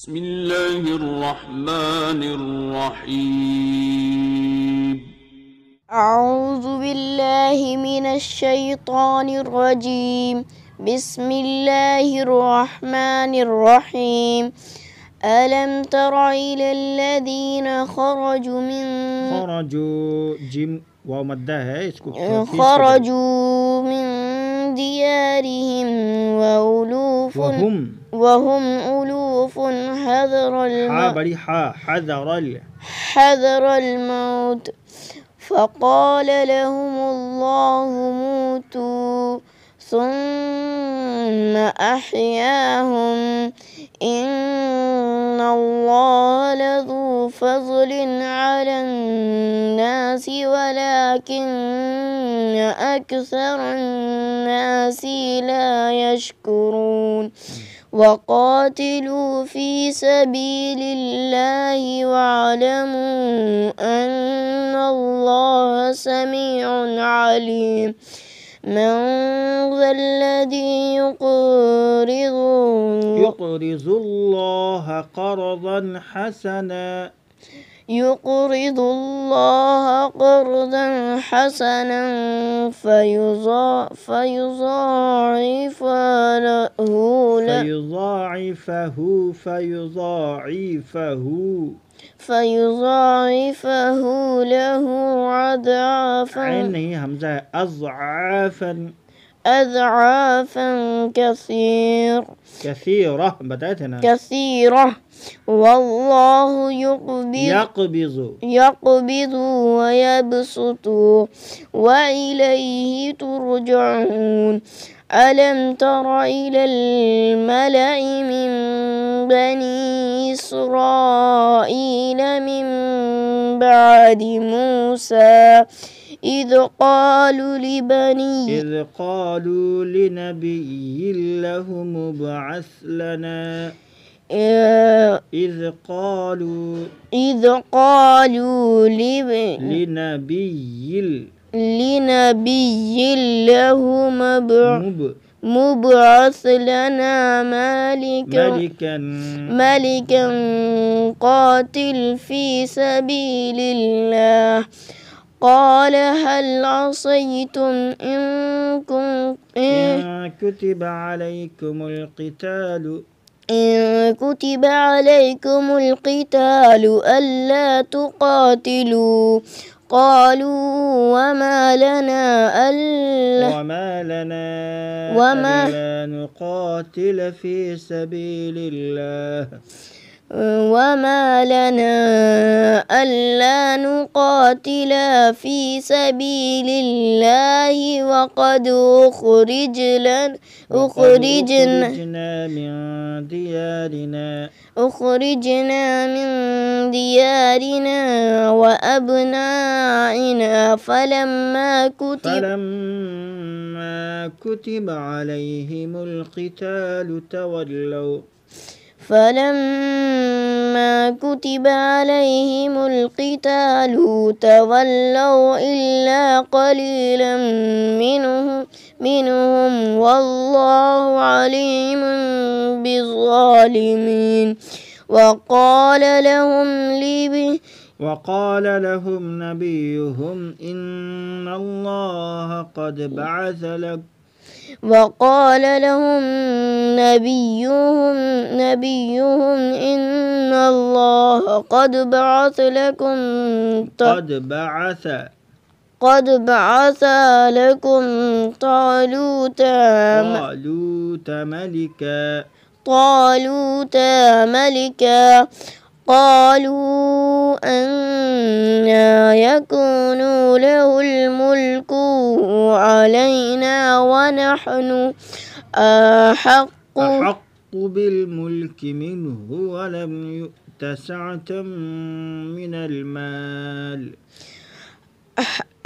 بسم الله الرحمن الرحيم أعوذ بالله من الشيطان الرجيم بسم الله الرحمن الرحيم ألم تر إلى الذين خرجوا من خرجوا جم ومدها خرجوا من ديارهم وألوف وهم وهم ألوف حذر الموت حذر ال حذر الموت فقال لهم الله موتوا ثم أحياهم إن الله لذو فضل على الناس ولكن أكثر الناس لا يشكرون وقاتلوا في سبيل الله واعلموا أن الله سميع عليم من ذا الذي يقرض يقرض الله قرضا حسنا يقرض الله قرضا حسنا فيضاعف له فيضاعفه فيضاعفه فيضاعفه له أضعافا عين هي همزة أضعافا أضعافا كثير كثيرة بدأت هنا كثيرة والله يقبض يقبض يقبض ويبسط وإليه ترجعون ألم تر إلى الملأ من بني إسرائيل من بعد موسى إذ قالوا لبني إذ قالوا لنبي لهم ابعث لنا إذ قالوا إذ قالوا لنبي لنبي لهم ابعث مبعث لنا مالكا ملكا ملكا قاتل في سبيل الله قال هل عصيتم إن إن كتب عليكم القتال إن كتب عليكم القتال ألا تقاتلوا قالوا وما لنا ألا وما لنا وما ألا نقاتل في سبيل الله وما لنا ألا نقاتل في سبيل الله وقد أخرجنا أخرجنا من ديارنا أخرجنا من ديارنا وأبنائنا فلما كتب فلما كتب عليهم القتال تولوا فلما كتب عليهم القتال تولوا إلا قليلا منهم منهم والله عليم بالظالمين وقال لهم لبه وقال لهم نبيهم إن الله قد بعث لكم وقال لهم نبيهم نبيهم إن الله قد بعث لكم قد بعث قد بعث لكم طالوت طالوت ملكا طالوت ملكا قالوا أنا يكون له الملك علينا ونحن أحق أحق بالملك منه ولم يؤت سعة من المال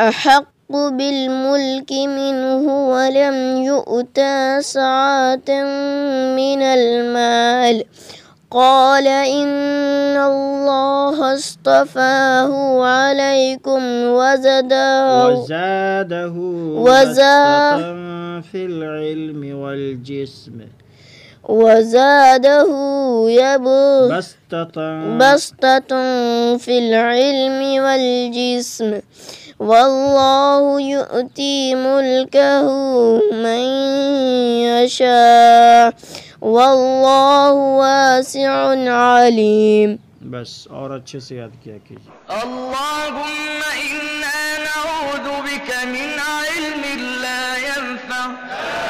أحق بالملك منه ولم يؤت سعة من المال قال إن الله اصطفاه عليكم وزداه وزاده وزاده في العلم والجسم وزاده يبغ بسطة بسطة في العلم والجسم والله يؤتي ملكه من يشاء والله واسع عليم بس और अच्छे से याद किया कीजिए اللهم إنا نعوذ بك من علم لا ينفع